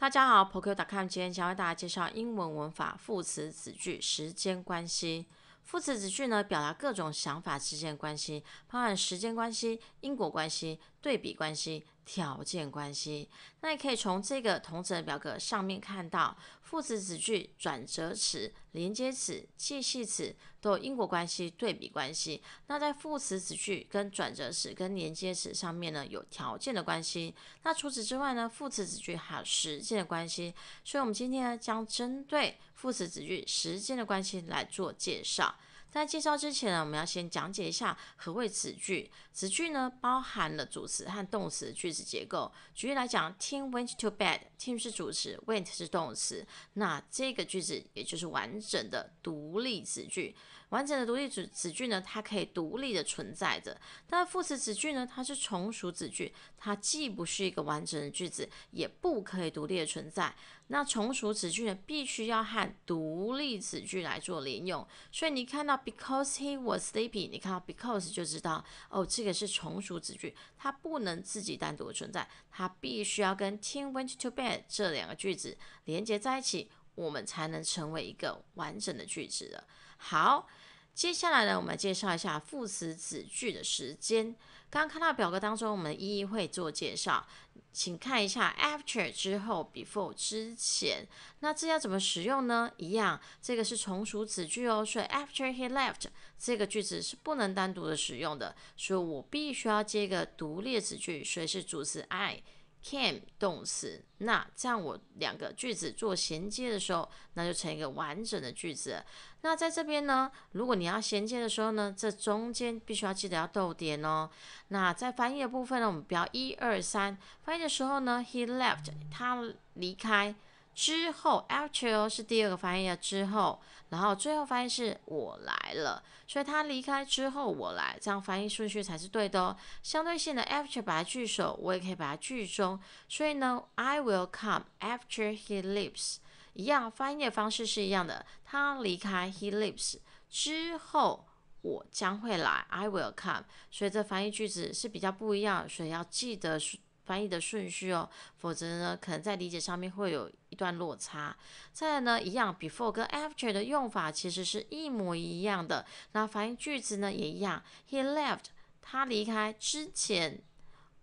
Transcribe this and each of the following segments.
大家好 p o k e r c o m 今天将为大家介绍英文文法副词子句时间关系。副词子句呢，表达各种想法之间关系，包含时间关系、因果关系、对比关系。条件关系，那也可以从这个同词表格上面看到，父子子句、转折词、连接词、继续词都有因果关系、对比关系。那在父子子句跟转折词跟连接词上面呢，有条件的关系。那除此之外呢，父子子句还有时间的关系。所以，我们今天呢，将针对父子子句时间的关系来做介绍。在介绍之前呢，我们要先讲解一下何谓词句。词句呢包含了主词和动词的句子结构。举例来讲 t e went to b e d t e 是主词，"went" 是动词，那这个句子也就是完整的独立词句。完整的独立子子句呢，它可以独立的存在着；但副词子句呢，它是从属子句，它既不是一个完整的句子，也不可以独立的存在。那从属子句呢，必须要和独立子句来做连用。所以你看到 because he was sleepy，你看到 because 就知道哦，这个是从属子句，它不能自己单独的存在，它必须要跟 Tim went to bed 这两个句子连接在一起，我们才能成为一个完整的句子了。好，接下来呢，我们来介绍一下副词子句的时间。刚刚看到表格当中，我们一一会做介绍，请看一下 after 之后，before 之前。那这要怎么使用呢？一样，这个是从属子句哦。所以 after he left 这个句子是不能单独的使用的，所以我必须要接一个独立子句，所以是主词？I。came 动词，那这样我两个句子做衔接的时候，那就成一个完整的句子。那在这边呢，如果你要衔接的时候呢，这中间必须要记得要逗点哦。那在翻译的部分呢，我们标一二三。翻译的时候呢，he left，他离开。之后，after 是第二个翻译了之后，然后最后翻译是我来了，所以他离开之后我来，这样翻译顺序才是对的哦。相对性的 after 把它句首，我也可以把它句中，所以呢，I will come after he leaves，一样翻译方式是一样的。他离开 he leaves 之后，我将会来 I will come，所以这翻译句子是比较不一样，所以要记得是。翻译的顺序哦，否则呢，可能在理解上面会有一段落差。再来呢，一样，before 跟 after 的用法其实是一模一样的，那翻译句子呢也一样。He left，他离开之前，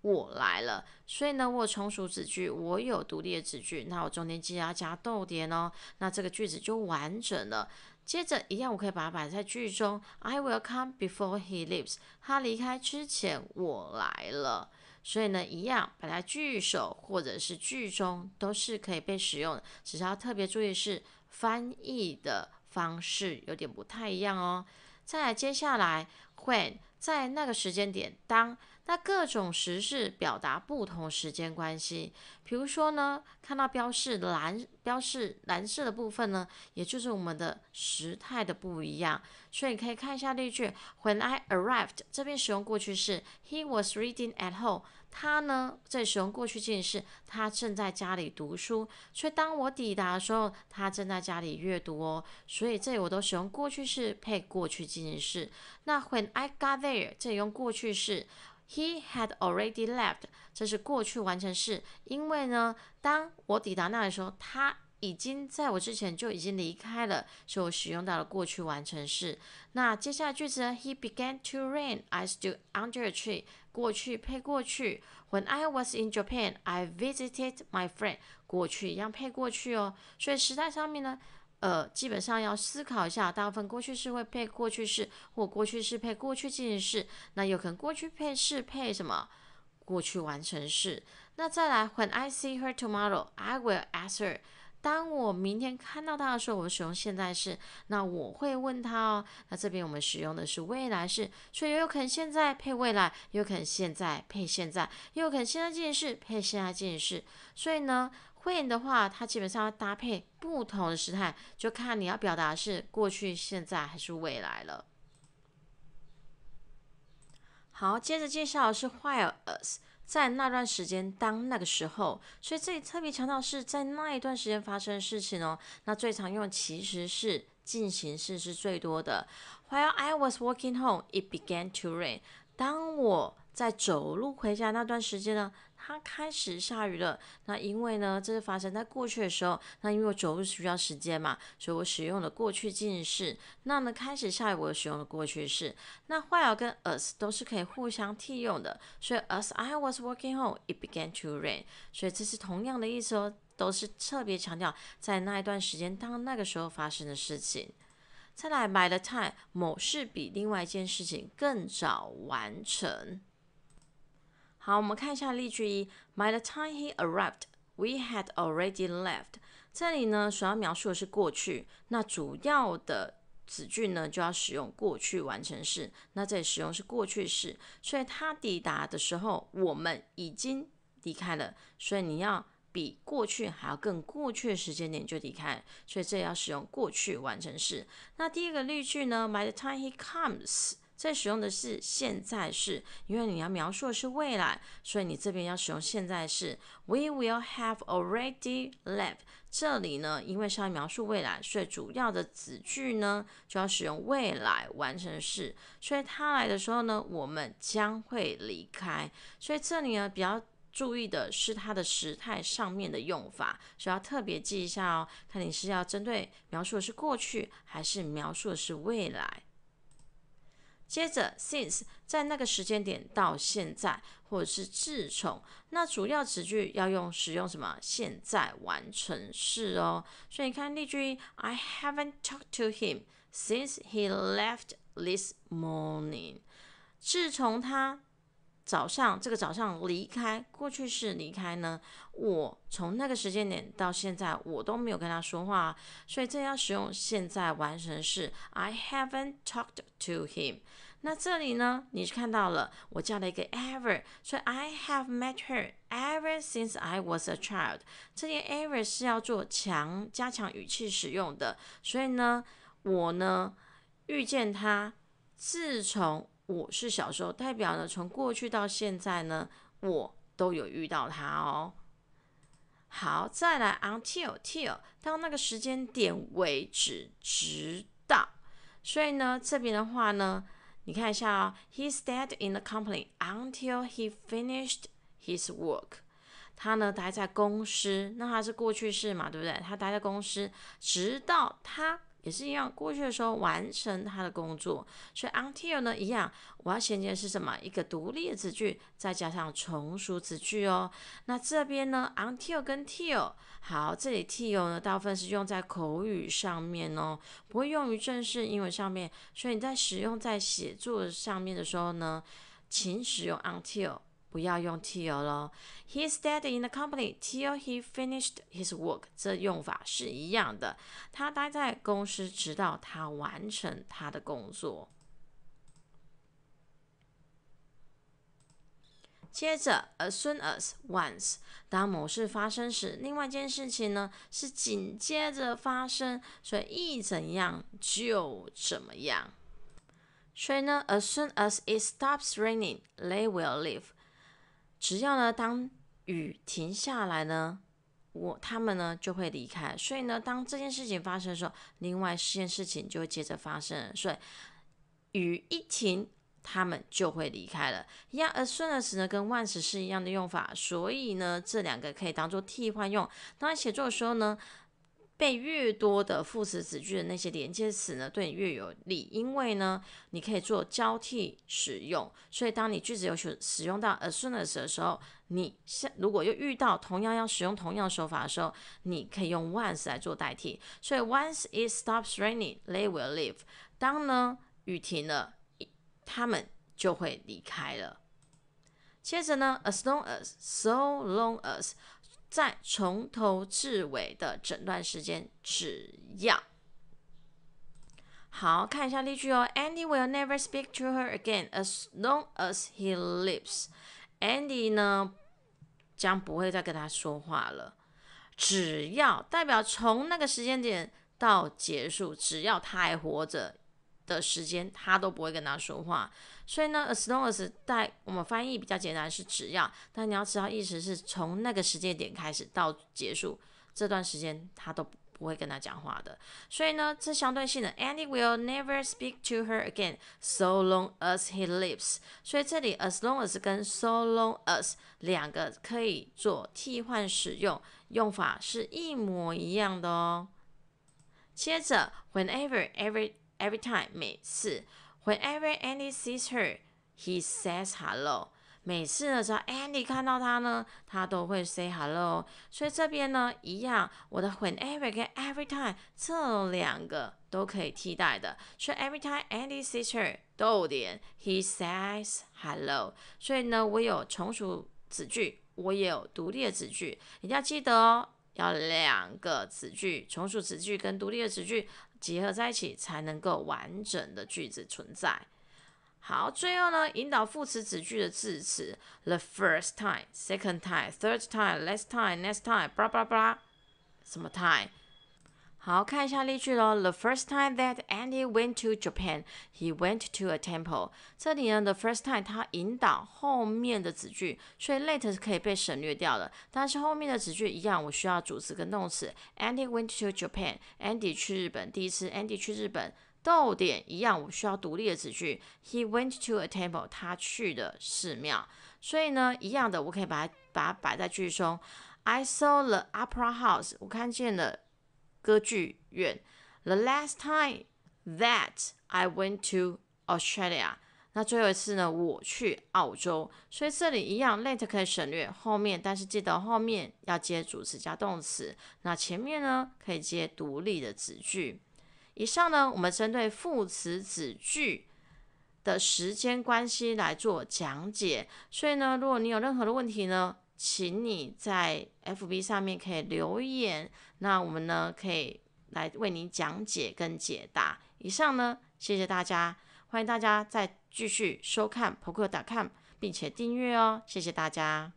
我来了，所以呢，我从属子句，我有独立的子句，那我中间记得要加逗点哦，那这个句子就完整了。接着一样，我可以把它摆在句中。I will come before he leaves，他离开之前我来了。所以呢，一样，把它句首或者是句中都是可以被使用的，只是要特别注意是翻译的方式有点不太一样哦。在接下来，when 在那个时间点，当。那各种时事表达不同时间关系，比如说呢，看到标示蓝标示蓝色的部分呢，也就是我们的时态的不一样。所以可以看一下例句，When I arrived，这边使用过去式，He was reading at home。他呢在使用过去进行式，他正在家里读书。所以当我抵达的时候，他正在家里阅读哦。所以这里我都使用过去式配过去进行式。那 When I got there，这里用过去式。He had already left，这是过去完成式，因为呢，当我抵达那的时候，他已经在我之前就已经离开了，所以我使用到了过去完成式。那接下来句子，He 呢 began to rain. I stood under a tree。过去配过去。When I was in Japan, I visited my friend。过去一样配过去哦，所以时态上面呢。呃，基本上要思考一下，大部分过去式会配过去式，或过去式配过去进行式。那有可能过去配是配什么？过去完成式。那再来，When I see her tomorrow, I will ask her. 当我明天看到他的时候，我使用现在式，那我会问他哦。那这边我们使用的是未来式，所以有可能现在配未来，有可能现在配现在，也有可能现在进行式配现在进行式。所以呢，会的话，它基本上搭配不同的时态，就看你要表达是过去、现在还是未来了。好，接着介绍的是 whiles。在那段时间，当那个时候，所以这里特别强调是在那一段时间发生的事情哦。那最常用其实是进行式是最多的。While I was walking home, it began to rain。当我在走路回家那段时间呢？它开始下雨了。那因为呢，这是发生在过去的时候。那因为我走路需要时间嘛，所以我使用了过去进行式。那呢，开始下雨，我使用了过去式。那 while 跟 as 都是可以互相替用的。所以 as I was w o r k i n g home, it began to rain。所以这是同样的意思哦，都是特别强调在那一段时间，当那个时候发生的事情。再来，b y the time 某事比另外一件事情更早完成。好，我们看一下例句一。By the time he arrived, we had already left。这里呢，所要描述的是过去，那主要的子句呢就要使用过去完成式。那这里使用是过去式，所以他抵达的时候，我们已经离开了。所以你要比过去还要更过去的时间点就离开，所以这要使用过去完成式。那第一个例句呢？By the time he comes。在使用的是现在式，因为你要描述的是未来，所以你这边要使用现在式。We will have already left。这里呢，因为是要描述未来，所以主要的子句呢就要使用未来完成式。所以他来的时候呢，我们将会离开。所以这里呢，比较注意的是它的时态上面的用法，所以要特别记一下哦。看你是要针对描述的是过去，还是描述的是未来。接着，since 在那个时间点到现在，或者是自从，那主要词句要用使用什么？现在完成式哦。所以你看例句：I haven't talked to him since he left this morning。自从他。早上这个早上离开，过去式离开呢？我从那个时间点到现在，我都没有跟他说话，所以这要使用现在完成式。I haven't talked to him。那这里呢，你看到了，我加了一个 ever，所以 I have met her ever since I was a child。这里 ever 是要做强加强语气使用的，所以呢，我呢遇见他，自从。我是小时候代表呢，从过去到现在呢，我都有遇到他哦。好，再来，until till 到那个时间点为止，直到。所以呢，这边的话呢，你看一下，He stayed in the company until he finished his work。他呢待在公司，那他是过去式嘛，对不对？他待在公司，直到他。也是一样，过去的时候完成他的工作，所以 until 呢，一样，我要衔接的是什么？一个独立的词句，再加上从属词句哦。那这边呢，until 跟 till，好，这里 till 呢，大部分是用在口语上面哦，不会用于正式英文上面。所以你在使用在写作上面的时候呢，请使用 until。不要用 till 咯。He stayed in the company till he finished his work。这用法是一样的。他待在公司直到他完成他的工作。接着，as soon as once，当某事发生时，另外一件事情呢是紧接着发生，所以一怎样就怎么样。所以呢，as soon as it stops raining，they will leave。只要呢，当雨停下来呢，我他们呢就会离开。所以呢，当这件事情发生的时候，另外四件事情就会接着发生。所以雨一停，他们就会离开了。一样，a s s o o n as 呢，跟 o n c e 是一样的用法，所以呢，这两个可以当做替换用。当然，写作的时候呢。背越多的副词、子句的那些连接词呢，对你越有利，因为呢，你可以做交替使用。所以，当你句子有使使用到 as soon as 的时候，你像如果又遇到同样要使用同样手法的时候，你可以用 once 来做代替。所以，once it stops raining, they will leave。当呢，雨停了，他们就会离开了。接着呢，as long as, so long as。在从头至尾的整段时间，只要，好看一下例句哦。Andy will never speak to her again as long as he lives。Andy 呢，将不会再跟她说话了。只要代表从那个时间点到结束，只要他还活着。的时间，他都不会跟他说话。所以呢，as long as 代我们翻译比较简单是只要，但你要知道意思是从那个时间点开始到结束这段时间，他都不会跟他讲话的。所以呢，这相对性的，Andy will never speak to her again so long as he lives。所以这里 as long as 跟 so long as 两个可以做替换使用，用法是一模一样的哦。接着，whenever，every。Every time，每次。Whenever Andy sees her，he says hello。每次的时候，Andy 看到他呢，他都会 say hello。所以这边呢，一样，我的 whenever 跟 every time 这两个都可以替代的。所以 every time Andy sees her 逗点 he says hello。所以呢，我有从属子句，我也有独立的子句。一定要记得哦，要两个子句，从属子句跟独立的子句。结合在一起才能够完整的句子存在。好，最后呢，引导副词子句的字词：the first time, second time, third time, last time, next time，blah blah blah，什么 time？好看一下例句喽。The first time that Andy went to Japan, he went to a temple。这里呢，the first time 它引导后面的子句，所以 t e t 是可以被省略掉的。但是后面的子句一样，我需要主词跟动词。Andy went to Japan。Andy 去日本第一次。Andy 去日本，逗点一样，我需要独立的子句。He went to a temple。他去的寺庙。所以呢，一样的，我可以把它把它摆在句中。I saw the opera house。我看见了。歌剧院。The last time that I went to Australia，那最后一次呢，我去澳洲。所以这里一样 l a t 可以省略后面，但是记得后面要接主词加动词。那前面呢，可以接独立的子句。以上呢，我们针对副词子句的时间关系来做讲解。所以呢，如果你有任何的问题呢？请你在 FB 上面可以留言，那我们呢可以来为您讲解跟解答。以上呢，谢谢大家，欢迎大家再继续收看 p o d c a t c o m 并且订阅哦，谢谢大家。